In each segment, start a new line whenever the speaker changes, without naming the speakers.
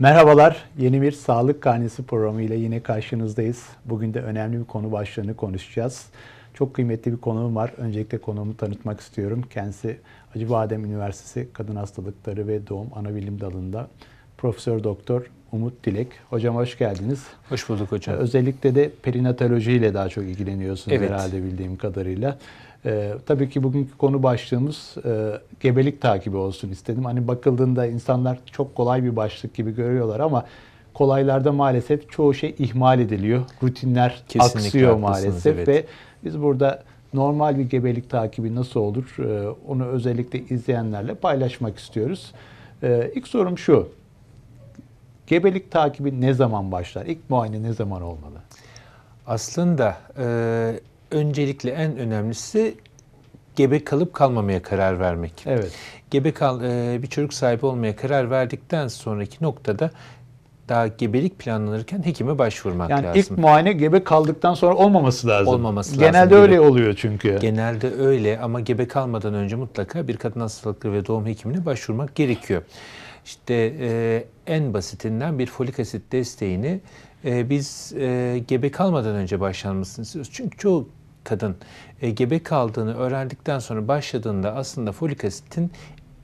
Merhabalar, yeni bir Sağlık Karnesi programı ile yine karşınızdayız. Bugün de önemli bir konu başlığını konuşacağız. Çok kıymetli bir konuğum var. Öncelikle konuğumu tanıtmak istiyorum. Kendisi Acıbadem Üniversitesi Kadın Hastalıkları ve Doğum Anabilim Dalı'nda Profesör Doktor Umut Dilek. Hocam hoş geldiniz. Hoş bulduk hocam. Ee, özellikle de perinatoloji ile daha çok ilgileniyorsunuz evet. herhalde bildiğim kadarıyla. Evet. E, tabii ki bugünkü konu başlığımız e, gebelik takibi olsun istedim. Hani bakıldığında insanlar çok kolay bir başlık gibi görüyorlar ama kolaylarda maalesef çoğu şey ihmal ediliyor. Rutinler Kesinlikle aksıyor maalesef evet. ve biz burada normal bir gebelik takibi nasıl olur e, onu özellikle izleyenlerle paylaşmak istiyoruz. E, ilk sorum şu. Gebelik takibi ne zaman başlar? İlk muayene ne zaman olmalı? Aslında e,
öncelikle en önemlisi gebe kalıp kalmamaya karar vermek. Evet. Gebe kal e, bir çocuk sahibi olmaya karar verdikten sonraki noktada daha gebelik planlanırken hekime başvurmak yani lazım. Yani
ilk muayene gebe kaldıktan sonra olmaması lazım. Olmaması lazım. Genelde öyle oluyor çünkü. Genelde öyle ama gebe kalmadan önce
mutlaka bir kadın hastalıkları ve doğum hekimine başvurmak gerekiyor. İşte e, en basitinden bir folik asit desteğini e, biz e, gebe kalmadan önce başlanmasını istiyoruz. Çünkü çoğu kadın e, gebe kaldığını öğrendikten sonra başladığında aslında folik asitin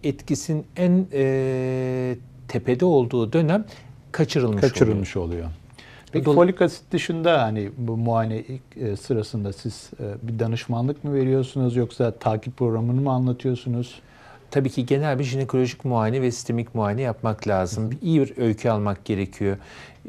etkisinin en e, tepede olduğu dönem kaçırılmış, kaçırılmış oluyor. oluyor. Peki Dol- folik asit dışında hani bu muayene ilk e, sırasında siz e, bir danışmanlık mı veriyorsunuz yoksa takip programını mı anlatıyorsunuz?
tabii ki genel bir jinekolojik muayene ve sistemik muayene yapmak lazım. İyi bir öykü almak gerekiyor.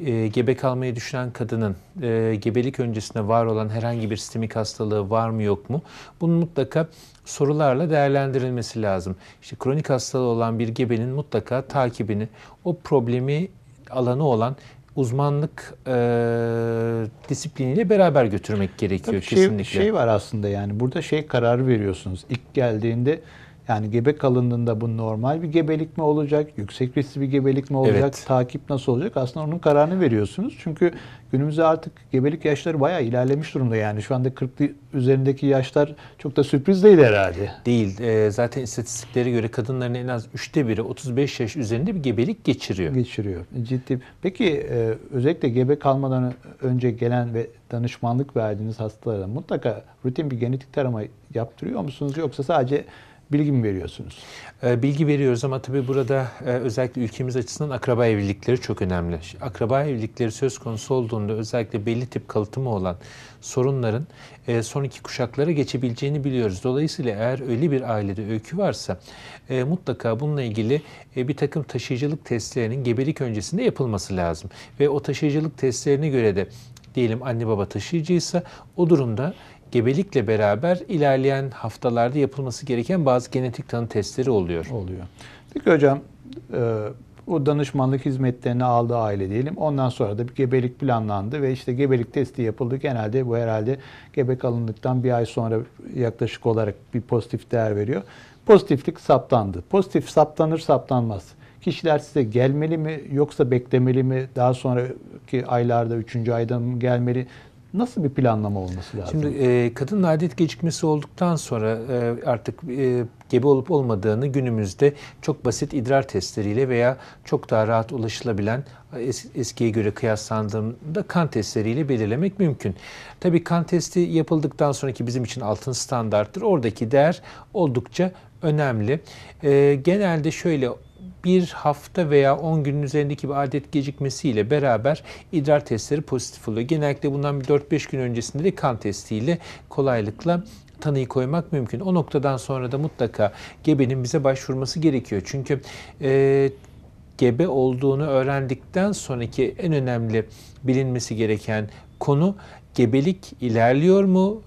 E, gebe kalmayı düşünen kadının e, gebelik öncesinde var olan herhangi bir sistemik hastalığı var mı yok mu? Bunun mutlaka sorularla değerlendirilmesi lazım. İşte kronik hastalığı olan bir gebenin mutlaka takibini, o problemi alanı
olan uzmanlık e, disipliniyle beraber götürmek gerekiyor Tabii şey, kesinlikle. Şey, şey var aslında yani burada şey karar veriyorsunuz. İlk geldiğinde yani gebe kalındığında bu normal bir gebelik mi olacak, yüksek riskli bir gebelik mi olacak, evet. takip nasıl olacak? Aslında onun kararını veriyorsunuz. Çünkü günümüzde artık gebelik yaşları bayağı ilerlemiş durumda yani. Şu anda 40 üzerindeki yaşlar çok da sürpriz değil herhalde. Değil. E, zaten istatistiklere
göre kadınların en az üçte biri 35 yaş üzerinde bir gebelik geçiriyor.
Geçiriyor. Ciddi. Peki e, özellikle gebe kalmadan önce gelen ve danışmanlık verdiğiniz hastalara mutlaka rutin bir genetik tarama yaptırıyor musunuz? Yoksa sadece bilgi mi veriyorsunuz? Ee, bilgi veriyoruz ama tabii burada e, özellikle ülkemiz açısından akraba evlilikleri çok önemli.
Akraba evlilikleri söz konusu olduğunda özellikle belli tip kalıtımı olan sorunların e, son iki kuşaklara geçebileceğini biliyoruz. Dolayısıyla eğer öyle bir ailede öykü varsa e, mutlaka bununla ilgili bir takım taşıyıcılık testlerinin gebelik öncesinde yapılması lazım. Ve o taşıyıcılık testlerine göre de diyelim anne baba taşıyıcıysa o durumda gebelikle beraber ilerleyen haftalarda yapılması gereken bazı genetik tanı testleri oluyor. Oluyor.
Peki hocam e, o danışmanlık hizmetlerini aldığı aile diyelim. Ondan sonra da bir gebelik planlandı ve işte gebelik testi yapıldı. Genelde bu herhalde gebe kalındıktan bir ay sonra yaklaşık olarak bir pozitif değer veriyor. Pozitiflik saptandı. Pozitif saptanır saptanmaz. Kişiler size gelmeli mi yoksa beklemeli mi? Daha sonraki aylarda, üçüncü ayda mı gelmeli? Nasıl bir planlama olması lazım? Şimdi e, kadın adet gecikmesi olduktan sonra e, artık e, gebe olup olmadığını
günümüzde çok basit idrar testleriyle veya çok daha rahat ulaşılabilen e, es, eskiye göre kıyaslandığında kan testleriyle belirlemek mümkün. Tabii kan testi yapıldıktan sonraki bizim için altın standarttır. Oradaki değer oldukça önemli. E, genelde şöyle bir hafta veya 10 günün üzerindeki bir adet gecikmesiyle beraber idrar testleri pozitif oluyor. Genellikle bundan 4-5 gün öncesinde de kan testiyle kolaylıkla tanıyı koymak mümkün. O noktadan sonra da mutlaka gebenin bize başvurması gerekiyor. Çünkü e, gebe olduğunu öğrendikten sonraki en önemli bilinmesi gereken konu gebelik ilerliyor mu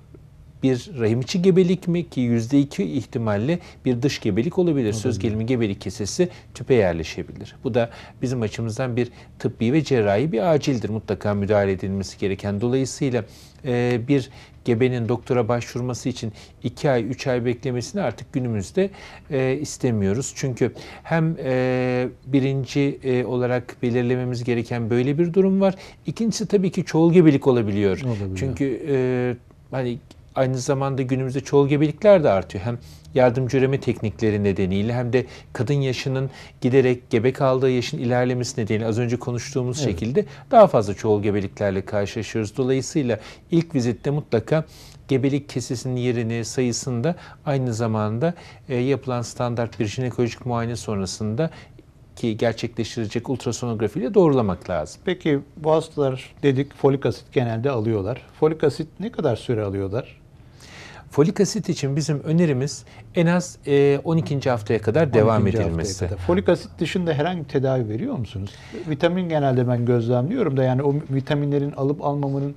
bir rahim içi gebelik mi ki iki ihtimalle bir dış gebelik olabilir. Söz gelimi gebelik kesesi tüpe yerleşebilir. Bu da bizim açımızdan bir tıbbi ve cerrahi bir acildir. Mutlaka müdahale edilmesi gereken. Dolayısıyla e, bir gebenin doktora başvurması için 2 ay 3 ay beklemesini artık günümüzde e, istemiyoruz. Çünkü hem e, birinci olarak belirlememiz gereken böyle bir durum var. İkincisi tabii ki çoğul gebelik olabiliyor. olabiliyor. Çünkü hani Aynı zamanda günümüzde çoğul gebelikler de artıyor. Hem yardımcı üreme teknikleri nedeniyle hem de kadın yaşının giderek gebe kaldığı yaşın ilerlemesi nedeniyle az önce konuştuğumuz evet. şekilde daha fazla çoğul gebeliklerle karşılaşıyoruz. Dolayısıyla ilk vizitte mutlaka gebelik kesesinin yerini, sayısında aynı zamanda e, yapılan standart
bir jinekolojik muayene sonrasında ki gerçekleştirecek ultrasonografiyle doğrulamak lazım. Peki bu hastalar dedik folik asit genelde alıyorlar. Folik asit ne kadar süre alıyorlar? Folik asit için bizim önerimiz en az 12. E, haftaya kadar 12. devam edilmesi. Kadar. Folik asit dışında herhangi bir tedavi veriyor musunuz? Vitamin genelde ben gözlemliyorum da yani o vitaminlerin alıp almamanın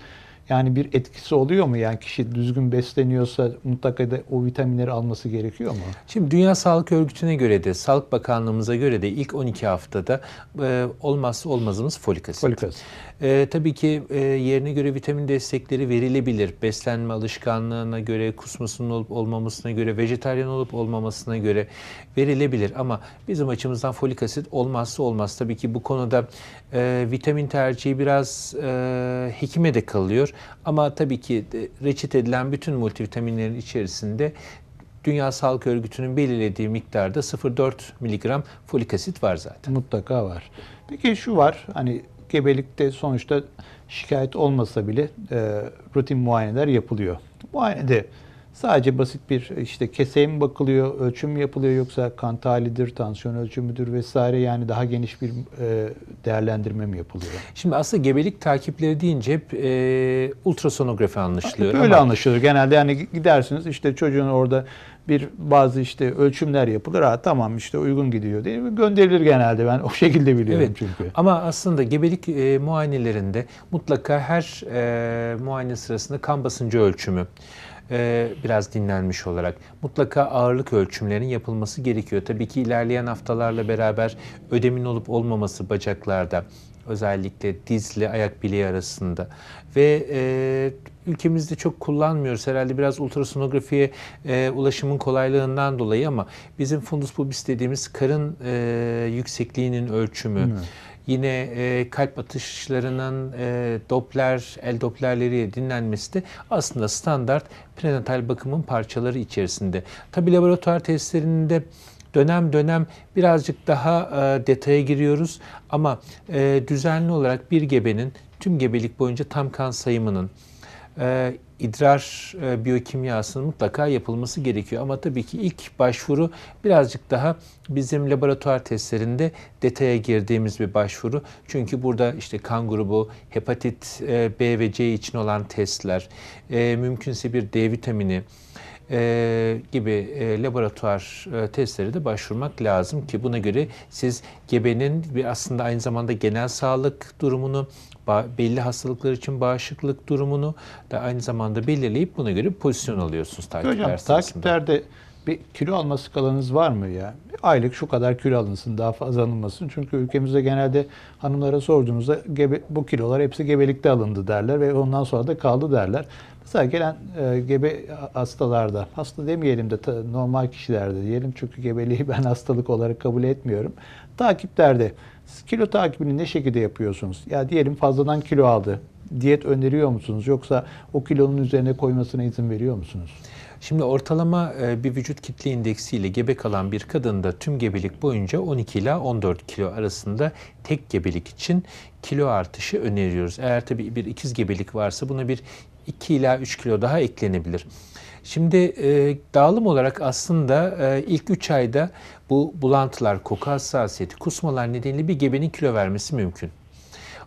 yani bir etkisi oluyor mu? Yani kişi düzgün besleniyorsa mutlaka da o vitaminleri alması gerekiyor mu? Şimdi Dünya
Sağlık Örgütü'ne göre de, Sağlık Bakanlığımıza göre de ilk 12 haftada e, olmazsa olmazımız folik asit. Folik asit. E, tabii ki e, yerine göre vitamin destekleri verilebilir. Beslenme alışkanlığına göre, kusmasının olup olmamasına göre, vejetaryen olup olmamasına göre verilebilir. Ama bizim açımızdan folik asit olmazsa olmaz. Tabii ki bu konuda e, vitamin tercihi biraz e, hekime de kalıyor. Ama tabii ki reçet edilen bütün multivitaminlerin içerisinde Dünya Sağlık Örgütü'nün belirlediği miktarda
0,4 miligram folik asit var zaten. Mutlaka var. Peki şu var hani gebelikte sonuçta şikayet olmasa bile e, rutin muayeneler yapılıyor. Muayenede Sadece basit bir işte keseye mi bakılıyor, ölçüm mü yapılıyor yoksa kan talidir, tansiyon ölçümüdür vesaire yani daha geniş bir e, değerlendirme mi yapılıyor? Şimdi aslında gebelik takipleri deyince hep e, ultrasonografi anlaşılıyor. öyle ama... anlaşılır. Genelde yani gidersiniz işte çocuğun orada bir bazı işte ölçümler yapılır. Ha tamam işte uygun gidiyor diye gönderilir genelde. Ben o şekilde biliyorum evet, çünkü. Ama aslında gebelik
e, muayenelerinde mutlaka her e, muayene sırasında kan basıncı ölçümü, ee, biraz dinlenmiş olarak. Mutlaka ağırlık ölçümlerinin yapılması gerekiyor. Tabii ki ilerleyen haftalarla beraber ödemin olup olmaması bacaklarda özellikle dizle ayak bileği arasında ve e, ülkemizde çok kullanmıyoruz herhalde biraz ultrasonografiye e, ulaşımın kolaylığından dolayı ama bizim fundus pubis dediğimiz karın e, yüksekliğinin ölçümü. Hmm yine e, kalp atışlarının e, Doppler, el Dopplerleri dinlenmesi de aslında standart prenatal bakımın parçaları içerisinde. Tabi laboratuvar testlerinde dönem dönem birazcık daha e, detaya giriyoruz ama e, düzenli olarak bir gebenin tüm gebelik boyunca tam kan sayımının e, idrar e, biyokimyasının mutlaka yapılması gerekiyor. Ama tabii ki ilk başvuru birazcık daha bizim laboratuvar testlerinde detaya girdiğimiz bir başvuru. Çünkü burada işte kan grubu, hepatit e, B ve C için olan testler, e, mümkünse bir D vitamini, e, gibi e, laboratuvar e, testlere de başvurmak lazım ki buna göre siz gebenin bir aslında aynı zamanda genel sağlık durumunu belli hastalıklar için bağışıklık durumunu da aynı zamanda belirleyip
buna göre pozisyon alıyorsunuz takipler Hocam, sırasında. takiplerde bir kilo alma skalanız var mı ya? Aylık şu kadar kilo alınsın, daha fazla alınmasın. Çünkü ülkemizde genelde hanımlara sorduğumuzda gebe, bu kilolar hepsi gebelikte alındı derler ve ondan sonra da kaldı derler. Mesela gelen e, gebe hastalarda, hasta demeyelim de normal kişilerde diyelim çünkü gebeliği ben hastalık olarak kabul etmiyorum. Takiplerde siz kilo takibini ne şekilde yapıyorsunuz? Ya diyelim fazladan kilo aldı. Diyet öneriyor musunuz yoksa o kilonun üzerine koymasına izin veriyor musunuz?
Şimdi ortalama e, bir vücut kitle indeksi ile gebe kalan bir kadında tüm gebelik boyunca 12 ila 14 kilo arasında tek gebelik için kilo artışı öneriyoruz. Eğer tabii bir ikiz gebelik varsa buna bir 2 ila 3 kilo daha eklenebilir. Şimdi e, dağılım olarak aslında e, ilk 3 ayda bu bulantılar, koku hassasiyeti, kusmalar nedeniyle bir gebenin kilo vermesi mümkün.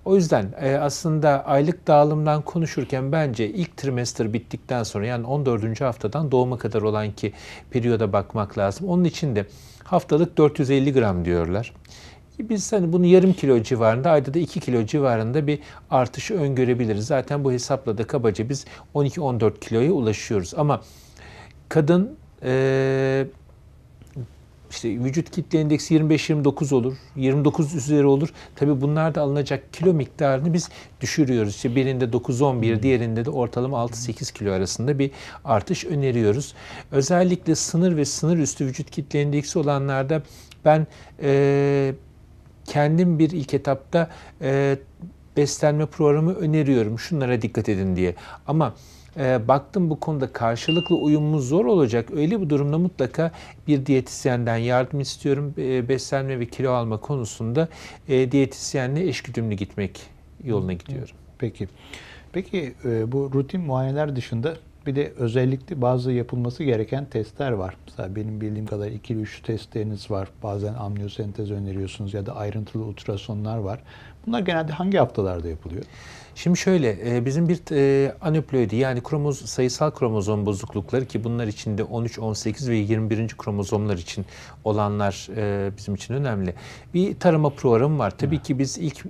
O yüzden e, aslında aylık dağılımdan konuşurken bence ilk trimester bittikten sonra yani 14. haftadan doğuma kadar olan ki periyoda bakmak lazım. Onun için de haftalık 450 gram diyorlar. Biz hani bunu yarım kilo civarında, ayda da 2 kilo civarında bir artışı öngörebiliriz. Zaten bu hesapla da kabaca biz 12-14 kiloya ulaşıyoruz. Ama kadın e, işte vücut kitle endeksi 25-29 olur, 29 üzeri olur. Tabi bunlar da alınacak kilo miktarını biz düşürüyoruz. İşte birinde 9-11, hmm. diğerinde de ortalama 6-8 kilo arasında bir artış öneriyoruz. Özellikle sınır ve sınır üstü vücut kitle endeksi olanlarda ben... E, kendim bir ilk etapta e, beslenme programı öneriyorum. Şunlara dikkat edin diye. Ama e, baktım bu konuda karşılıklı uyumumuz zor olacak. Öyle bir durumda mutlaka bir diyetisyenden yardım istiyorum. E, beslenme ve kilo alma konusunda e, diyetisyenle eşgüdümlü gitmek
yoluna gidiyorum. Peki. Peki e, bu rutin muayeneler dışında bir de özellikle bazı yapılması gereken testler var. Mesela benim bildiğim kadar 2-3 testleriniz var. Bazen amniyosentez öneriyorsunuz ya da ayrıntılı ultrasonlar var. Bunlar genelde hangi haftalarda yapılıyor? Şimdi şöyle e, bizim bir e, anöploidi yani kromoz, sayısal
kromozom bozuklukları ki bunlar içinde 13, 18 ve 21. kromozomlar için olanlar e, bizim için önemli. Bir tarama programı var. Tabii ki biz ilk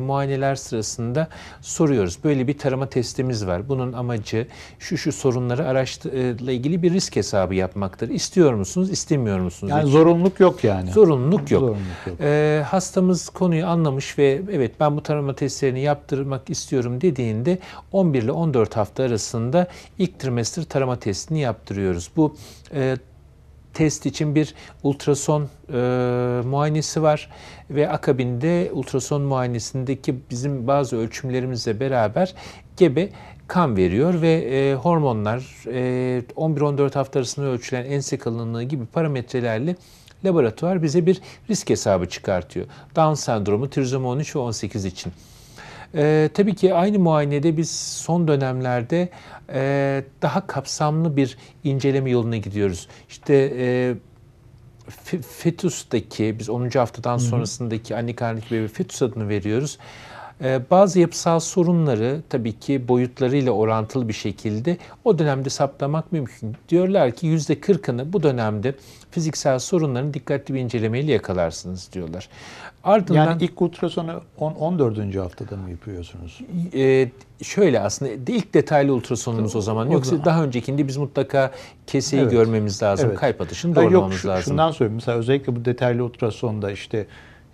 muayeneler sırasında soruyoruz. Böyle bir tarama testimiz var. Bunun amacı şu şu sorunları araçla ilgili bir risk hesabı yapmaktır. İstiyor musunuz, istemiyor musunuz? Yani
zorunluluk yok yani. Zorunluluk yok. Zorunluluk yok.
hastamız konuyu anlamış ve evet ben bu tarama testlerini yaptırmak istiyorum dediğinde 11 ile 14 hafta arasında ilk trimester tarama testini yaptırıyoruz. Bu e, test için bir ultrason e, muayenesi var ve akabinde ultrason muayenesindeki bizim bazı ölçümlerimizle beraber gebe kan veriyor ve e, hormonlar e, 11-14 hafta arasında ölçülen ense kalınlığı gibi parametrelerle laboratuvar bize bir risk hesabı çıkartıyor. Down sendromu, trizoma 13 ve 18 için. E, tabii ki aynı muayenede biz son dönemlerde e, daha kapsamlı bir inceleme yoluna gidiyoruz. İşte e, fetüsteki, biz 10. haftadan Hı -hı. sonrasındaki anne karnındaki bebe fetüs adını veriyoruz. Ee, bazı yapısal sorunları tabii ki boyutlarıyla orantılı bir şekilde o dönemde saptamak mümkün. Diyorlar ki yüzde %40'ını bu dönemde fiziksel sorunlarını dikkatli bir incelemeyle yakalarsınız diyorlar. Ardından yani ilk ultrasonu 10 14. haftada mı yapıyorsunuz? E, şöyle aslında ilk detaylı ultrasonumuz o zaman. Yoksa o zaman.
daha öncekinde biz mutlaka keseyi evet. görmemiz lazım, evet. kalp atışını doğrulamamız yok, lazım. Şundan söyleyeyim mesela özellikle bu detaylı ultrasonda işte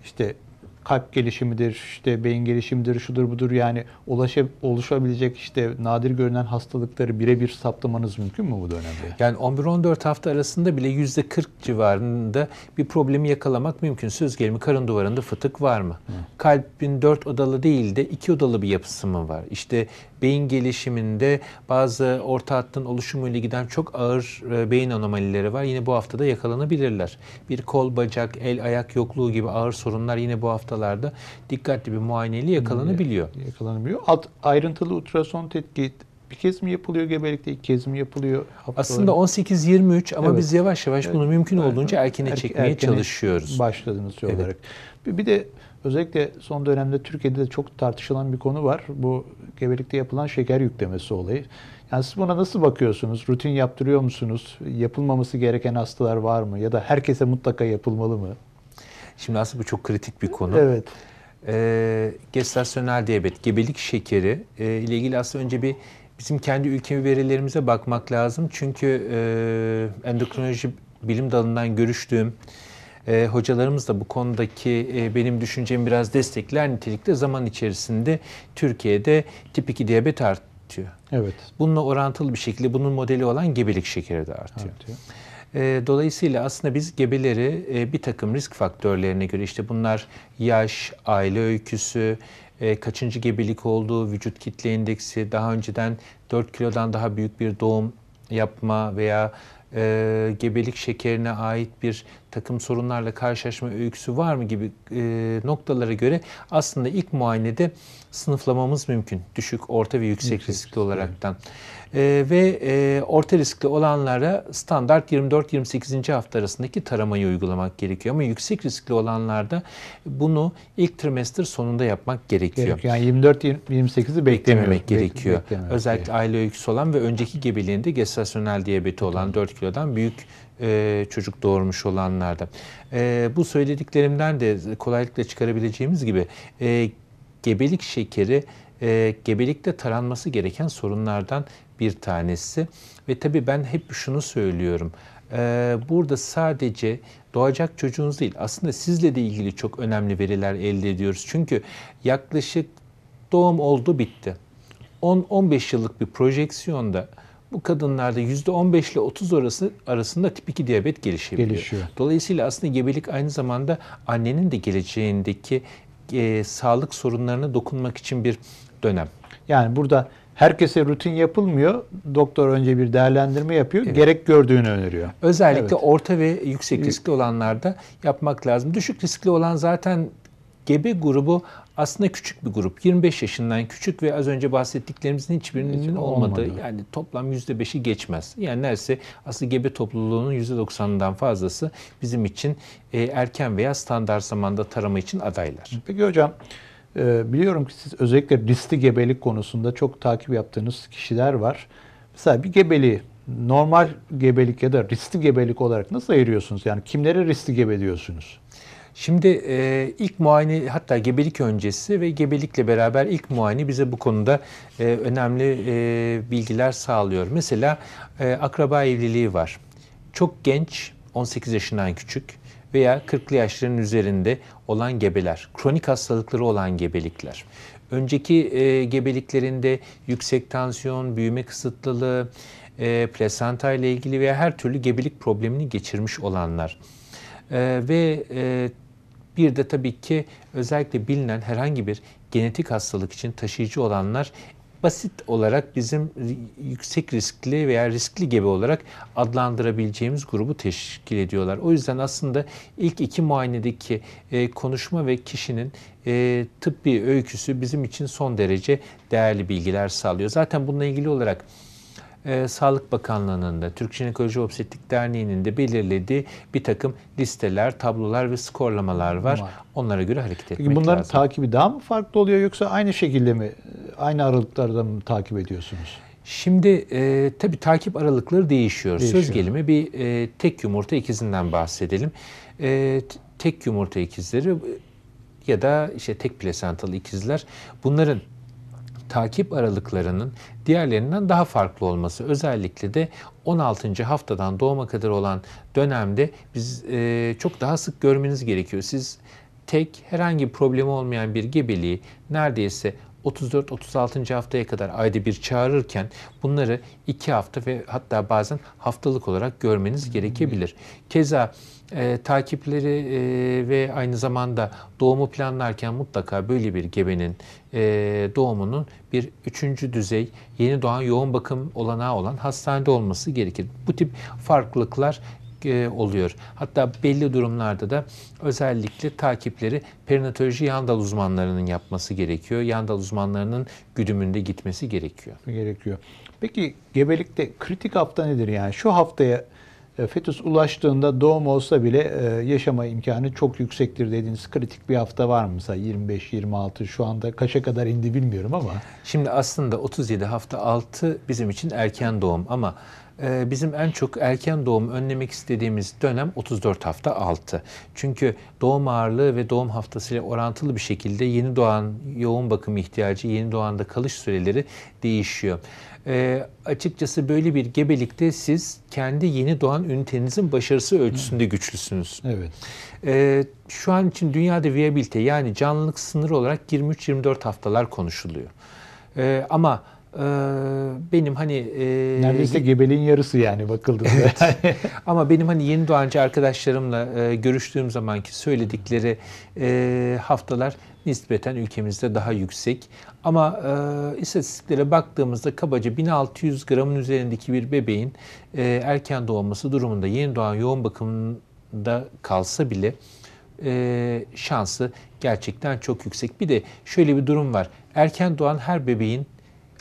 işte kalp gelişimidir, işte beyin gelişimidir, şudur budur yani ulaşa, oluşabilecek işte nadir görünen hastalıkları birebir saptamanız mümkün mü bu dönemde? Yani 11-14 hafta arasında bile yüzde %40 civarında
bir problemi yakalamak mümkün. Söz gelimi karın duvarında fıtık var mı? Hı. Kalbin 4 odalı değil de 2 odalı bir yapısı mı var? İşte beyin gelişiminde bazı orta hattın oluşumuyla giden çok ağır e, beyin anomalileri var. Yine bu haftada yakalanabilirler. Bir kol, bacak, el, ayak yokluğu gibi ağır sorunlar yine bu haftalarda dikkatli bir muayeneyle
yakalanabiliyor. Yakalanabiliyor. Alt, ayrıntılı ultrason tetkik bir kez mi yapılıyor gebelikte, iki kez mi yapılıyor? Haftaları? Aslında
18-23 ama evet. biz yavaş yavaş bunu mümkün olduğunca erkene, erkene çekmeye çalışıyoruz.
Başladınız şey evet. Bir de Özellikle son dönemde Türkiye'de de çok tartışılan bir konu var. Bu gebelikte yapılan şeker yüklemesi olayı. Yani siz buna nasıl bakıyorsunuz? Rutin yaptırıyor musunuz? Yapılmaması gereken hastalar var mı? Ya da herkese mutlaka yapılmalı mı? Şimdi aslında bu çok kritik bir konu. Evet. Ee,
gestasyonel diyabet, gebelik şekeri e, ile ilgili aslında önce bir bizim kendi ülke verilerimize bakmak lazım. Çünkü e, endokrinoloji bilim dalından görüştüğüm e, hocalarımız da bu konudaki e, benim düşüncemi biraz destekler nitelikte zaman içerisinde Türkiye'de tip 2 diyabet artıyor. Evet. Bununla orantılı bir şekilde bunun modeli olan gebelik şekeri de artıyor. artıyor. E, dolayısıyla aslında biz gebeleri e, bir takım risk faktörlerine göre işte bunlar yaş, aile öyküsü, e, kaçıncı gebelik olduğu, vücut kitle indeksi, daha önceden 4 kilodan daha büyük bir doğum yapma veya e, gebelik şekerine ait bir takım sorunlarla karşılaşma öyküsü var mı gibi e, noktalara göre aslında ilk muayenede sınıflamamız mümkün. Düşük, orta ve yüksek, yüksek riskli olaraktan. Evet. E, ve e, orta riskli olanlara standart 24-28. hafta arasındaki taramayı uygulamak gerekiyor. Ama yüksek riskli olanlarda bunu ilk trimester sonunda yapmak gerekiyor.
gerekiyor. Yani 24-28'i beklememek gerekiyor. Beklememek
Özellikle diye. aile öyküsü olan ve önceki gebeliğinde gestasyonel diyabeti olan 4 kilodan büyük e, çocuk doğurmuş olanlarda. E, bu söylediklerimden de kolaylıkla çıkarabileceğimiz gibi e, gebelik şekeri e, gebelikte taranması gereken sorunlardan bir tanesi. Ve tabii ben hep şunu söylüyorum. E, burada sadece doğacak çocuğunuz değil aslında sizle de ilgili çok önemli veriler elde ediyoruz. Çünkü yaklaşık doğum oldu bitti. 10-15 yıllık bir projeksiyonda bu kadınlarda yüzde 15 ile 30 arası arasında tip 2 diyabet gelişebiliyor. Gelişiyor. Dolayısıyla aslında gebelik aynı zamanda annenin de geleceğindeki e, sağlık sorunlarına
dokunmak için bir dönem. Yani burada herkese rutin yapılmıyor. Doktor önce bir değerlendirme yapıyor. Evet. Gerek gördüğünü öneriyor. Özellikle evet. orta ve yüksek riskli olanlarda
yapmak lazım. Düşük riskli olan zaten gebe grubu aslında küçük bir grup. 25 yaşından küçük ve az önce bahsettiklerimizin hiçbirinin Hiç olmadığı olmadı. yani toplam %5'i geçmez. Yani neredeyse Aslında gebe topluluğunun %90'dan fazlası bizim için e, erken veya standart zamanda tarama için adaylar.
Peki hocam e, biliyorum ki siz özellikle riskli gebelik konusunda çok takip yaptığınız kişiler var. Mesela bir gebeliği normal gebelik ya da riskli gebelik olarak nasıl ayırıyorsunuz? Yani kimlere riskli gebe diyorsunuz? Şimdi e, ilk muayene hatta gebelik öncesi ve gebelikle
beraber ilk muayene bize bu konuda e, önemli e, bilgiler sağlıyor. Mesela e, akraba evliliği var. Çok genç, 18 yaşından küçük veya 40'lı yaşların üzerinde olan gebeler, kronik hastalıkları olan gebelikler. Önceki e, gebeliklerinde yüksek tansiyon, büyüme kısıtlılığı, e, plasenta ile ilgili veya her türlü gebelik problemini geçirmiş olanlar e, ve e, bir de tabii ki özellikle bilinen herhangi bir genetik hastalık için taşıyıcı olanlar basit olarak bizim yüksek riskli veya riskli gibi olarak adlandırabileceğimiz grubu teşkil ediyorlar. O yüzden aslında ilk iki muayenedeki e, konuşma ve kişinin e, tıbbi öyküsü bizim için son derece değerli bilgiler sağlıyor. Zaten bununla ilgili olarak e, Sağlık Bakanlığı'nın da Türk Jinekoloji Obstetrik Derneği'nin de belirlediği bir takım listeler, tablolar ve skorlamalar var. var. Onlara göre hareket etmek Peki bunların
takibi daha mı farklı oluyor yoksa aynı şekilde mi, aynı aralıklarda mı takip ediyorsunuz? Şimdi e, tabii
takip aralıkları değişiyor. değişiyor. Söz gelimi bir e, tek yumurta ikizinden bahsedelim. E, tek yumurta ikizleri ya da işte tek plasantalı ikizler bunların takip aralıklarının diğerlerinden daha farklı olması. Özellikle de 16. haftadan doğuma kadar olan dönemde biz e, çok daha sık görmeniz gerekiyor. Siz tek herhangi problemi olmayan bir gebeliği neredeyse 34-36. haftaya kadar ayda bir çağırırken bunları 2 hafta ve hatta bazen haftalık olarak görmeniz gerekebilir. Keza e, takipleri e, ve aynı zamanda doğumu planlarken mutlaka böyle bir gebenin e, doğumunun bir üçüncü düzey yeni doğan yoğun bakım olanağı olan hastanede olması gerekir. Bu tip farklılıklar e, oluyor. Hatta belli durumlarda da özellikle takipleri perinatoloji yandal uzmanlarının yapması gerekiyor.
Yandal uzmanlarının güdümünde gitmesi gerekiyor. Gerekiyor. Peki gebelikte kritik hafta nedir yani? Şu haftaya e, fetüs ulaştığında doğum olsa bile e, yaşama imkanı çok yüksektir dediğiniz kritik bir hafta var mı? Mesela 25-26 şu anda kaça kadar indi bilmiyorum ama. Şimdi aslında 37 hafta 6 bizim için erken doğum
ama ee, bizim en çok erken doğum önlemek istediğimiz dönem 34 hafta altı. Çünkü doğum ağırlığı ve doğum haftasıyla orantılı bir şekilde yeni doğan yoğun bakım ihtiyacı, yeni doğanda kalış süreleri değişiyor. E, açıkçası böyle bir gebelikte siz kendi yeni doğan ünitenizin başarısı ölçüsünde güçlüsünüz. Evet. E, şu an için dünyada viabilite yani canlılık sınırı olarak 23-24
haftalar konuşuluyor.
E, ama ee, benim hani e, neredeyse
gebeliğin yarısı yani bakıldığında. Evet.
Ama benim hani yeni doğancı arkadaşlarımla e, görüştüğüm zamanki söyledikleri e, haftalar nispeten ülkemizde daha yüksek. Ama e, istatistiklere baktığımızda kabaca 1600 gramın üzerindeki bir bebeğin e, erken doğması durumunda yeni doğan yoğun bakımda kalsa bile e, şansı gerçekten çok yüksek. Bir de şöyle bir durum var. Erken doğan her bebeğin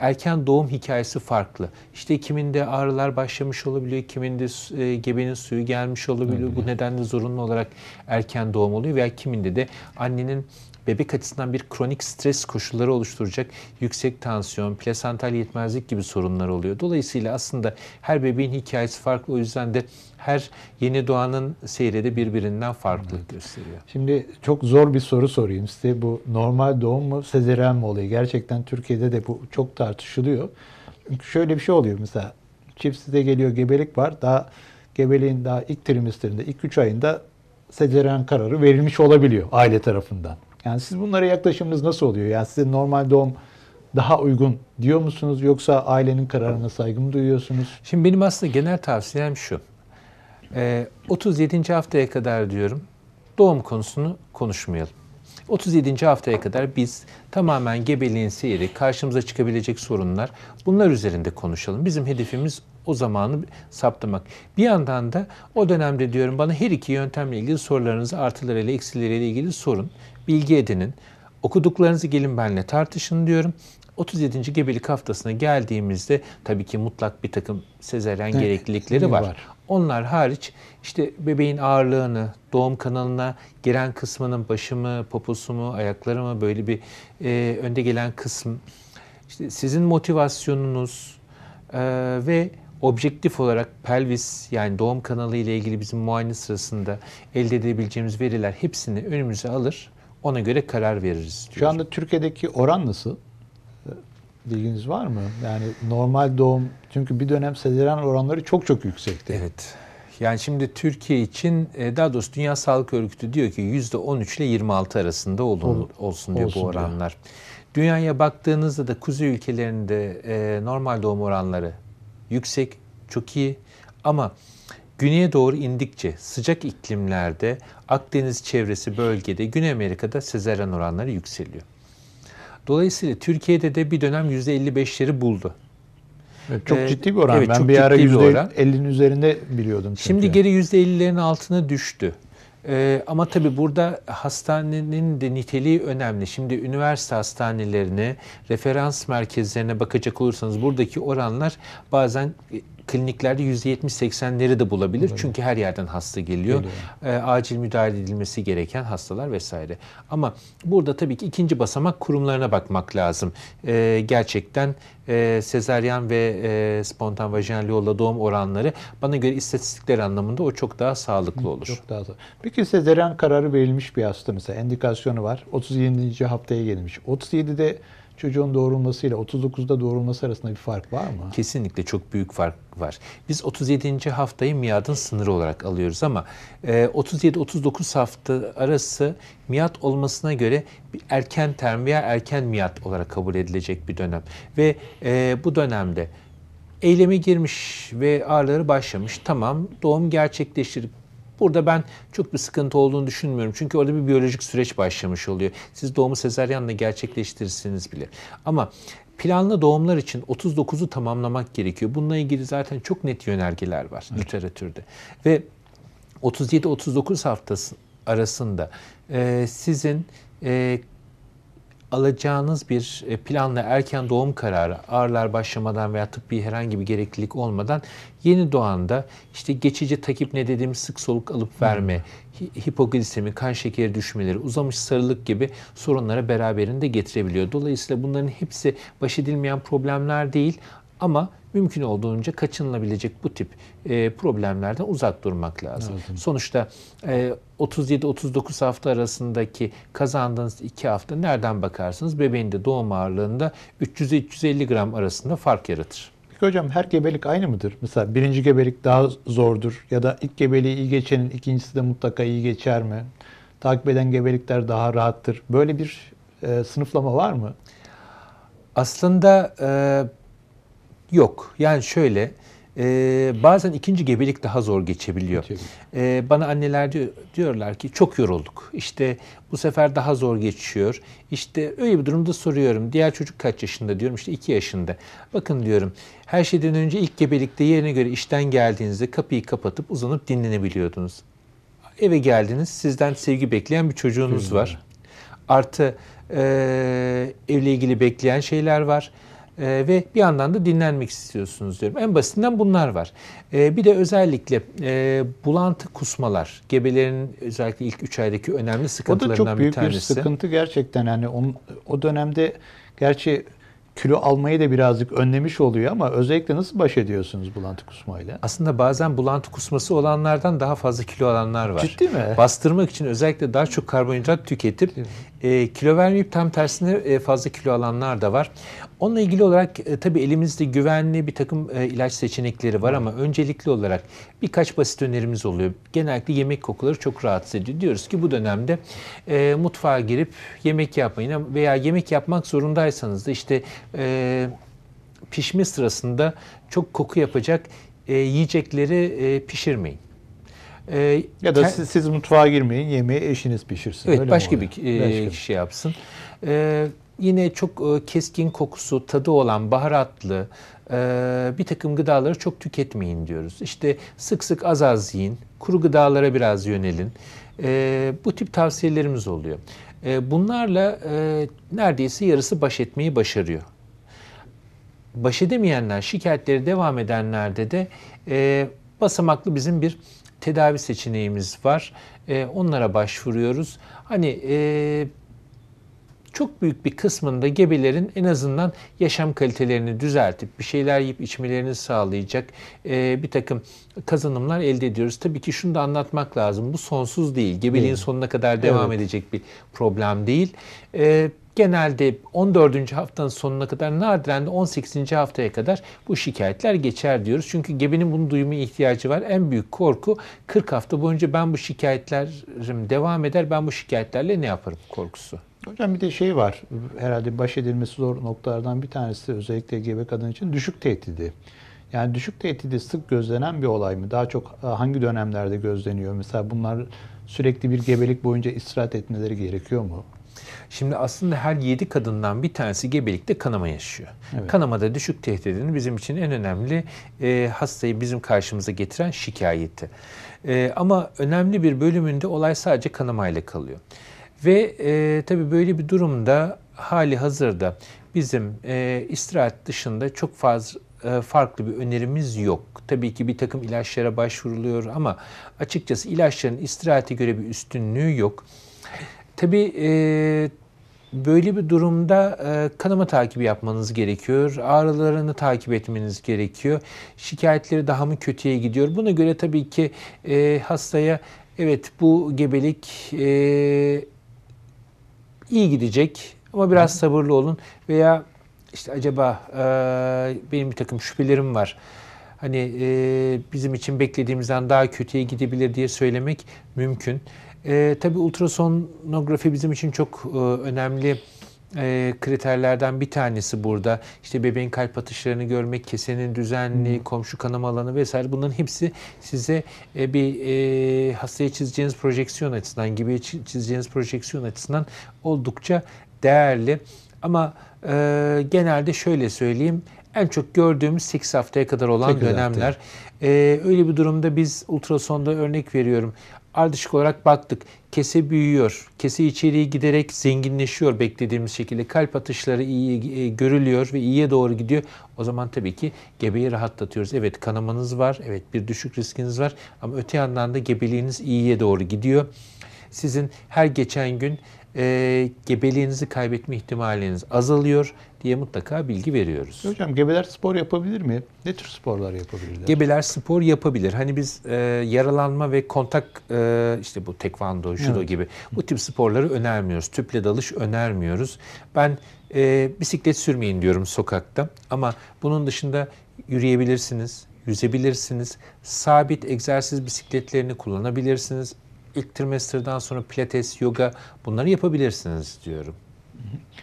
erken doğum hikayesi farklı. İşte kiminde ağrılar başlamış olabiliyor, kiminde e, gebenin suyu gelmiş olabiliyor. Hı hı. Bu nedenle zorunlu olarak erken doğum oluyor veya kiminde de annenin bebek açısından bir kronik stres koşulları oluşturacak yüksek tansiyon, plasental yetmezlik gibi sorunlar oluyor. Dolayısıyla aslında her bebeğin hikayesi farklı. O yüzden de her yeni doğanın seyri de birbirinden farklı evet. gösteriyor.
Şimdi çok zor bir soru sorayım size. Bu normal doğum mu, sezeren mi olayı? Gerçekten Türkiye'de de bu çok tartışılıyor. Çünkü şöyle bir şey oluyor mesela. Çift size geliyor gebelik var. Daha gebeliğin daha ilk trimesterinde, ilk üç ayında sezeren kararı verilmiş olabiliyor aile tarafından. Yani siz bunlara yaklaşımınız nasıl oluyor? Yani size normal doğum daha uygun diyor musunuz yoksa ailenin kararına saygı mı duyuyorsunuz? Şimdi
benim aslında genel tavsiyem şu. 37. Ee, haftaya kadar diyorum doğum konusunu konuşmayalım. 37. haftaya kadar biz tamamen gebeliğin seyri, karşımıza çıkabilecek sorunlar bunlar üzerinde konuşalım. Bizim hedefimiz o zamanı saptamak. Bir yandan da o dönemde diyorum bana her iki yöntemle ilgili sorularınızı artılarıyla eksileriyle ilgili sorun bilgi edinin. Okuduklarınızı gelin benimle tartışın diyorum. 37. gebelik haftasına geldiğimizde tabii ki mutlak bir takım sezeryen evet, gereklilikleri var. var. Onlar hariç işte bebeğin ağırlığını, doğum kanalına giren kısmının başı mı, poposu mu, ayakları mı böyle bir e, önde gelen kısım. İşte sizin motivasyonunuz e, ve objektif olarak pelvis yani doğum kanalı ile ilgili bizim muayene sırasında elde edebileceğimiz veriler hepsini önümüze alır ona göre karar veririz. Diyorum. Şu anda Türkiye'deki oran
nasıl? Ee, bilginiz var mı? Yani normal doğum çünkü bir dönem sezeryan oranları çok çok yüksekti. Evet.
Yani şimdi Türkiye için e, daha doğrusu Dünya Sağlık Örgütü diyor ki yüzde %13 ile 26 arasında olun, Ol, olsun diyor bu oranlar. Diyor. Dünyaya baktığınızda da kuzey ülkelerinde e, normal doğum oranları yüksek, çok iyi ama Güneye doğru indikçe sıcak iklimlerde Akdeniz çevresi bölgede Güney Amerika'da sezeryan oranları yükseliyor. Dolayısıyla Türkiye'de de bir dönem %55'leri buldu.
Evet, çok ee, ciddi bir oran. Evet, ben bir ara %50'nin
üzerinde biliyordum. Çünkü. Şimdi geri %50'lerin altına düştü. Ee, ama tabii burada hastanenin de niteliği önemli. Şimdi üniversite hastanelerine, referans merkezlerine bakacak olursanız buradaki oranlar bazen kliniklerde %70-80'leri de bulabilir. Evet. Çünkü her yerden hasta geliyor. E, acil müdahale edilmesi gereken hastalar vesaire. Ama burada tabii ki ikinci basamak kurumlarına bakmak lazım. E, gerçekten e, sezeryan ve e, spontan vajinal yolla doğum oranları bana göre istatistikler anlamında o çok daha sağlıklı olur. Çok daha sağlıklı.
Peki sezeryan kararı verilmiş bir hasta mesela endikasyonu var. 37. haftaya gelmiş. 37'de çocuğun doğurulmasıyla 39'da doğurulması arasında bir fark var mı?
Kesinlikle çok büyük fark var. Biz 37. haftayı miadın sınırı olarak alıyoruz ama 37-39 e, hafta arası miyat olmasına göre bir erken term veya erken miyat olarak kabul edilecek bir dönem. Ve e, bu dönemde eyleme girmiş ve ağrıları başlamış. Tamam doğum gerçekleşir. Burada ben çok bir sıkıntı olduğunu düşünmüyorum. Çünkü orada bir biyolojik süreç başlamış oluyor. Siz doğumu sezeryanla gerçekleştirirsiniz bile. Ama planlı doğumlar için 39'u tamamlamak gerekiyor. Bununla ilgili zaten çok net yönergeler var evet. literatürde. Ve 37-39 haftası arasında e, sizin e, alacağınız bir e, planla erken doğum kararı ağrılar başlamadan veya tıbbi herhangi bir gereklilik olmadan yeni doğanda işte geçici takip ne dediğimiz sık soluk alıp verme, hipoglisemi, kan şekeri düşmeleri, uzamış sarılık gibi sorunlara beraberinde getirebiliyor. Dolayısıyla bunların hepsi baş edilmeyen problemler değil ama mümkün olduğunca kaçınılabilecek bu tip e, problemlerden uzak durmak lazım. Evet. Sonuçta e, 37-39 hafta arasındaki kazandığınız 2 hafta nereden bakarsınız bebeğin de doğum
ağırlığında 300-350 gram
arasında fark
yaratır. Peki hocam her gebelik aynı mıdır? Mesela birinci gebelik daha zordur ya da ilk gebeliği iyi geçenin ikincisi de mutlaka iyi geçer mi? Takip eden gebelikler daha rahattır. Böyle bir e, sınıflama var mı? Aslında e, Yok. Yani şöyle
e, bazen ikinci gebelik daha zor geçebiliyor. E, bana anneler diyor, diyorlar ki çok yorulduk. İşte bu sefer daha zor geçiyor. İşte öyle bir durumda soruyorum. Diğer çocuk kaç yaşında diyorum. İşte iki yaşında. Bakın diyorum her şeyden önce ilk gebelikte yerine göre işten geldiğinizde kapıyı kapatıp uzanıp dinlenebiliyordunuz. Eve geldiniz sizden sevgi bekleyen bir çocuğunuz var. Artı e, evle ilgili bekleyen şeyler var. Ee, ve bir yandan da dinlenmek istiyorsunuz diyorum. En basitinden bunlar var. Ee, bir de özellikle e, bulantı kusmalar gebelerin özellikle
ilk 3 aydaki önemli sıkıntılarından bir tanesi. O da çok büyük bir, bir sıkıntı gerçekten yani on, o dönemde gerçi kilo almayı da birazcık önlemiş oluyor ama özellikle nasıl baş ediyorsunuz bulantı kusmayla?
Aslında bazen bulantı kusması olanlardan daha fazla kilo alanlar var. Ciddi
mi? Bastırmak
için özellikle daha çok karbonhidrat tüketip e, kilo vermeyip tam tersine e, fazla kilo alanlar da var. Onunla ilgili olarak e, tabii elimizde güvenli bir takım e, ilaç seçenekleri var ama öncelikli olarak birkaç basit önerimiz oluyor. Genellikle yemek kokuları çok rahatsız ediyor. Diyoruz ki bu dönemde e, mutfağa girip yemek yapmayın veya yemek yapmak zorundaysanız da işte e, pişme sırasında çok koku yapacak e, yiyecekleri e, pişirmeyin. E, ya da siz, siz mutfağa girmeyin, yemeği eşiniz pişirsin. Evet, başka bir e, başka. Şey. kişi yapsın. Evet. Yine çok e, keskin kokusu, tadı olan baharatlı e, bir takım gıdaları çok tüketmeyin diyoruz. İşte sık sık az az yiyin, kuru gıdalara biraz yönelin. E, bu tip tavsiyelerimiz oluyor. Bunlarla neredeyse yarısı baş etmeyi başarıyor. Baş edemeyenler, şikayetleri devam edenlerde de basamaklı bizim bir tedavi seçeneğimiz var. onlara başvuruyoruz. Hani çok büyük bir kısmında gebelerin en azından yaşam kalitelerini düzeltip bir şeyler yiyip içmelerini sağlayacak e, bir takım kazanımlar elde ediyoruz. Tabii ki şunu da anlatmak lazım. Bu sonsuz değil. Gebeliğin değil. sonuna kadar devam evet. edecek bir problem değil. E, genelde 14. haftanın sonuna kadar nadiren de 18. haftaya kadar bu şikayetler geçer diyoruz. Çünkü gebenin bunu duyma ihtiyacı var. En büyük korku 40 hafta boyunca ben bu şikayetlerim devam eder ben bu şikayetlerle
ne yaparım korkusu. Hocam bir de şey var, herhalde baş edilmesi zor noktalardan bir tanesi özellikle gebe kadın için düşük tehdidi. Yani düşük tehdidi sık gözlenen bir olay mı? Daha çok e, hangi dönemlerde gözleniyor? Mesela bunlar sürekli bir gebelik boyunca istirahat etmeleri gerekiyor mu? Şimdi aslında her 7 kadından bir tanesi
gebelikte kanama yaşıyor. Evet. Kanamada düşük tehdidinin bizim için en önemli e, hastayı bizim karşımıza getiren şikayeti. E, ama önemli bir bölümünde olay sadece kanamayla kalıyor. Ve e, tabii böyle bir durumda hali hazırda bizim e, istirahat dışında çok fazla e, farklı bir önerimiz yok. Tabii ki bir takım ilaçlara başvuruluyor ama açıkçası ilaçların istirahate göre bir üstünlüğü yok. Tabii e, böyle bir durumda e, kanama takibi yapmanız gerekiyor. Ağrılarını takip etmeniz gerekiyor. Şikayetleri daha mı kötüye gidiyor? Buna göre tabii ki e, hastaya evet bu gebelik e, iyi gidecek ama biraz sabırlı olun veya işte acaba e, benim bir takım şüphelerim var. Hani e, bizim için beklediğimizden daha kötüye gidebilir diye söylemek mümkün. E, tabii ultrasonografi bizim için çok e, önemli e, kriterlerden bir tanesi burada. İşte bebeğin kalp atışlarını görmek, kesenin düzenli, hmm. komşu kanama alanı vesaire bunların hepsi size e, bir e, hastaya çizeceğiniz projeksiyon açısından, gibi çizeceğiniz projeksiyon açısından oldukça değerli. Ama e, genelde şöyle söyleyeyim. En çok gördüğümüz 8 haftaya kadar olan 8 dönemler. Ee, öyle bir durumda biz ultrasonda örnek veriyorum ardışık olarak baktık. Kese büyüyor. Kese içeriye giderek zenginleşiyor beklediğimiz şekilde. Kalp atışları iyi e, görülüyor ve iyiye doğru gidiyor. O zaman tabii ki gebeyi rahatlatıyoruz. Evet kanamanız var. Evet bir düşük riskiniz var. Ama öte yandan da gebeliğiniz iyiye doğru gidiyor. Sizin her geçen gün e, gebeliğinizi kaybetme ihtimaliniz azalıyor diye mutlaka bilgi veriyoruz.
Hocam gebeler spor yapabilir mi? Ne tür sporlar yapabilirler? Gebeler
spor yapabilir. Hani biz e, yaralanma ve kontak e, işte bu tekvando, judo evet. gibi bu tip sporları önermiyoruz. Tüple dalış önermiyoruz. Ben e, bisiklet sürmeyin diyorum sokakta ama bunun dışında yürüyebilirsiniz, yüzebilirsiniz. Sabit egzersiz bisikletlerini kullanabilirsiniz. İlk trimesterden sonra pilates, yoga bunları yapabilirsiniz
diyorum.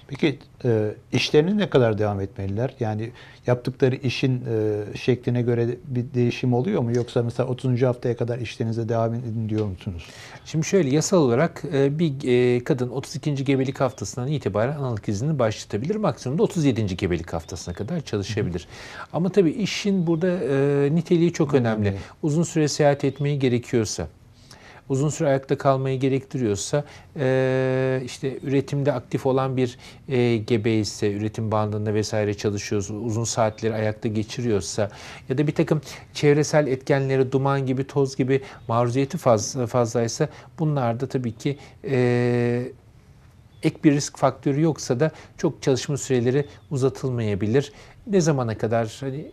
Peki e, işlerini ne kadar devam etmeliler? Yani yaptıkları işin e, şekline göre bir değişim oluyor mu? Yoksa mesela 30. haftaya kadar işlerinize devam edin diyor musunuz? Şimdi şöyle yasal
olarak e, bir e, kadın 32. gebelik haftasından itibaren analık iznini başlatabilir. maksimumda 37. gebelik haftasına kadar çalışabilir. Hı. Ama tabii işin burada e, niteliği çok önemli. önemli. Uzun süre seyahat etmeyi gerekiyorsa uzun süre ayakta kalmayı gerektiriyorsa e, işte üretimde aktif olan bir e, gebe ise, üretim bandında vesaire çalışıyorsa, uzun saatleri ayakta geçiriyorsa ya da bir takım çevresel etkenleri duman gibi, toz gibi maruziyeti fazla, fazlaysa bunlar da tabii ki e, ek bir risk faktörü yoksa da çok çalışma süreleri uzatılmayabilir. Ne zamana kadar hani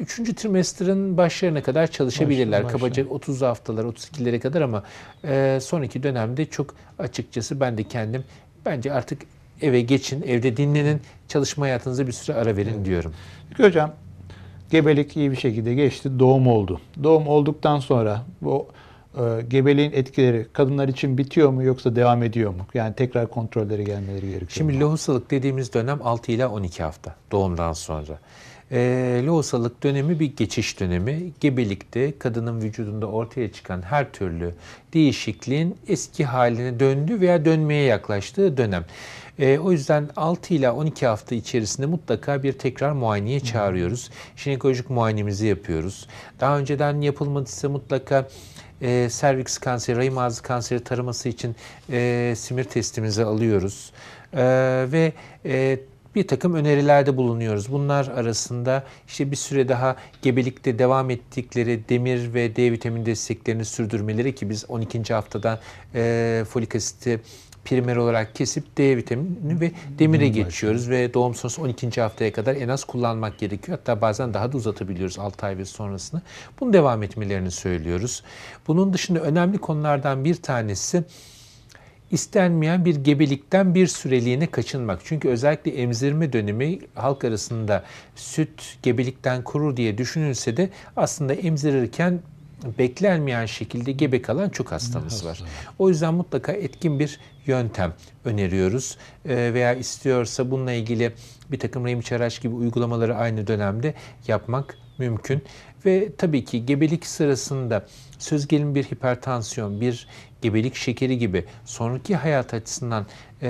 Üçüncü trimesterin başlarına kadar çalışabilirler. Başla, başla. Kabaca 30 haftalar, 32'lere kadar ama e, sonraki dönemde çok açıkçası ben de kendim bence artık eve geçin, evde dinlenin,
çalışma hayatınıza bir süre ara verin evet. diyorum. Peki hocam, gebelik iyi bir şekilde geçti, doğum oldu. Doğum olduktan sonra bu e, gebeliğin etkileri kadınlar için bitiyor mu yoksa devam ediyor mu? Yani tekrar kontrollere gelmeleri gerekiyor Şimdi mu? lohusalık dediğimiz dönem 6
ila 12 hafta doğumdan sonra e, ee, lohusalık dönemi bir geçiş dönemi. Gebelikte kadının vücudunda ortaya çıkan her türlü değişikliğin eski haline döndü veya dönmeye yaklaştığı dönem. E, o yüzden 6 ila 12 hafta içerisinde mutlaka bir tekrar muayeneye çağırıyoruz. Jinekolojik muayenemizi yapıyoruz. Daha önceden yapılmadıysa mutlaka e, serviks kanseri, rahim ağzı kanseri taraması için e, simir testimizi alıyoruz. E, ve e, bir takım önerilerde bulunuyoruz. Bunlar arasında işte bir süre daha gebelikte devam ettikleri demir ve D vitamini desteklerini sürdürmeleri ki biz 12. haftada e, folik asiti primer olarak kesip D vitamini ve demire geçiyoruz ve doğum sonrası 12. haftaya kadar en az kullanmak gerekiyor. Hatta bazen daha da uzatabiliyoruz 6 ay ve sonrasını. Bunu devam etmelerini söylüyoruz. Bunun dışında önemli konulardan bir tanesi istenmeyen bir gebelikten bir süreliğine kaçınmak. Çünkü özellikle emzirme dönemi halk arasında süt gebelikten kurur diye düşünülse de aslında emzirirken beklenmeyen şekilde gebe kalan çok hastamız var. O yüzden mutlaka etkin bir yöntem öneriyoruz. Ee, veya istiyorsa bununla ilgili bir takım Rehim Çaraş gibi uygulamaları aynı dönemde yapmak mümkün. Ve tabii ki gebelik sırasında söz gelin bir hipertansiyon, bir gebelik şekeri gibi sonraki hayat açısından e,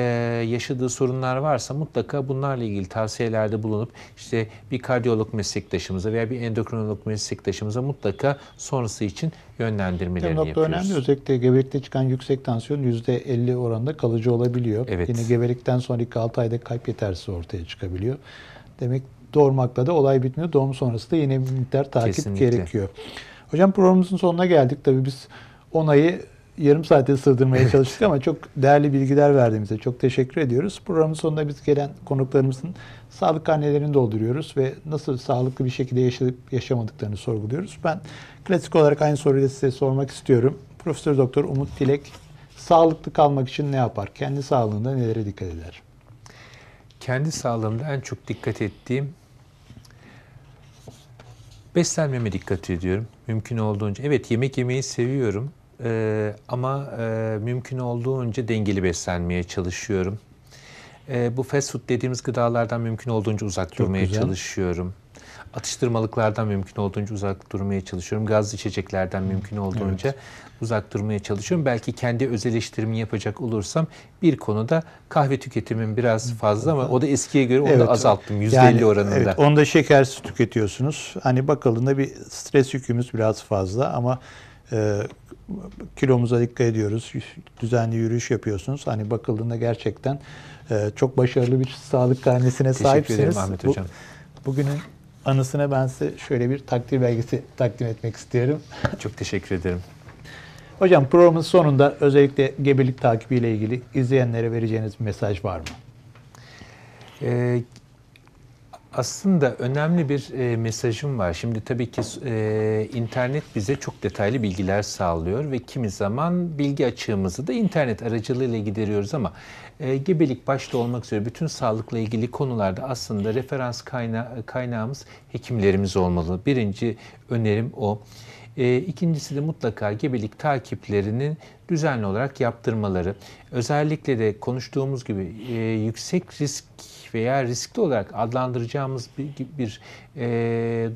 yaşadığı sorunlar varsa mutlaka bunlarla ilgili tavsiyelerde bulunup işte bir kardiyolog meslektaşımıza veya bir endokrinolog meslektaşımıza mutlaka sonrası için yönlendirmelerini nokta yapıyoruz. önemli.
Özellikle gebelikte çıkan yüksek tansiyon %50 oranında kalıcı olabiliyor. Evet. Yine gebelikten sonraki 6 ayda kalp yetersizliği ortaya çıkabiliyor. Demek doğurmakla da olay bitmiyor. Doğum sonrası da yine bir miktar takip Kesinlikle. gerekiyor. Hocam programımızın sonuna geldik. Tabii biz onayı yarım saate sığdırmaya evet. çalıştık ama çok değerli bilgiler verdiğimize çok teşekkür ediyoruz. Programın sonunda biz gelen konuklarımızın sağlık karnelerini dolduruyoruz ve nasıl sağlıklı bir şekilde yaşayıp yaşamadıklarını sorguluyoruz. Ben klasik olarak aynı soruyu da size sormak istiyorum. Profesör Doktor Umut Dilek sağlıklı kalmak için ne yapar? Kendi sağlığında nelere dikkat eder? Kendi sağlığımda
en çok dikkat ettiğim Beslenmeme dikkat ediyorum. Mümkün olduğunca. Evet yemek yemeyi seviyorum. Ee, ama e, mümkün olduğunca dengeli beslenmeye çalışıyorum. E, bu fast food dediğimiz gıdalardan mümkün olduğunca uzak Çok durmaya güzel. çalışıyorum. Atıştırmalıklardan mümkün olduğunca uzak durmaya çalışıyorum. Gazlı içeceklerden mümkün olduğunca. Evet uzak durmaya çalışıyorum. Belki kendi öz eleştirimi yapacak olursam bir konuda kahve tüketimim biraz fazla ama o da eskiye göre onu evet, da azalttım %50 yani, oranında. Evet,
onda şekersiz tüketiyorsunuz. Hani bakıldığında bir stres yükümüz biraz fazla ama e, kilomuza dikkat ediyoruz. Düzenli yürüyüş yapıyorsunuz. Hani bakıldığında gerçekten e, çok başarılı bir sağlık karnesine sahipsiniz. Teşekkür ederim Ahmet Hocam. bugünün anısına ben size şöyle bir takdir belgesi takdim etmek istiyorum.
Çok teşekkür ederim.
Hocam programın sonunda özellikle gebelik takibiyle ilgili izleyenlere vereceğiniz bir mesaj var mı? Ee, aslında önemli bir e, mesajım var. Şimdi tabii ki e,
internet bize çok detaylı bilgiler sağlıyor ve kimi zaman bilgi açığımızı da internet aracılığıyla gideriyoruz ama e, gebelik başta olmak üzere bütün sağlıkla ilgili konularda aslında referans kayna kaynağımız hekimlerimiz olmalı. Birinci önerim o. E, ikincisi de mutlaka gebelik takiplerinin düzenli olarak yaptırmaları. Özellikle de konuştuğumuz gibi e, yüksek risk veya riskli olarak adlandıracağımız bir, bir e,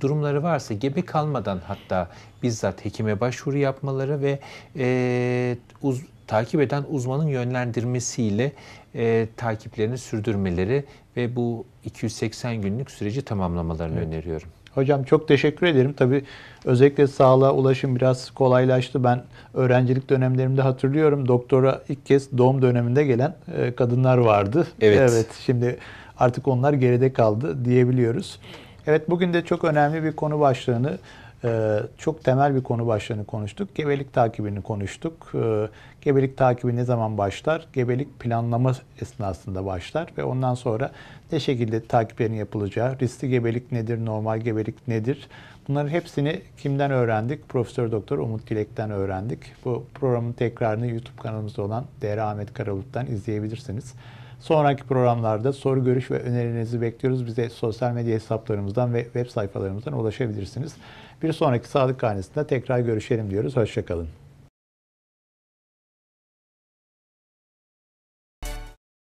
durumları varsa gebe kalmadan hatta bizzat hekime başvuru yapmaları ve e, uz, takip eden uzmanın yönlendirmesiyle e, takiplerini sürdürmeleri ve bu
280 günlük süreci tamamlamalarını evet. öneriyorum. Hocam çok teşekkür ederim. Tabii özellikle sağlığa ulaşım biraz kolaylaştı. Ben öğrencilik dönemlerimde hatırlıyorum doktora ilk kez doğum döneminde gelen e, kadınlar vardı. Evet. Evet şimdi artık onlar geride kaldı diyebiliyoruz. Evet bugün de çok önemli bir konu başlığını e, çok temel bir konu başlığını konuştuk. Gebelik takibini konuştuk. E, Gebelik takibi ne zaman başlar? Gebelik planlama esnasında başlar ve ondan sonra ne şekilde takiplerin yapılacağı, riskli gebelik nedir, normal gebelik nedir? Bunların hepsini kimden öğrendik? Profesör Doktor Umut Dilek'ten öğrendik. Bu programın tekrarını YouTube kanalımızda olan Değerli Ahmet Karabut'tan izleyebilirsiniz. Sonraki programlarda soru, görüş ve önerilerinizi bekliyoruz. Bize sosyal medya hesaplarımızdan ve web sayfalarımızdan ulaşabilirsiniz. Bir sonraki Sağlık Hanesi'nde tekrar görüşelim diyoruz. Hoşçakalın.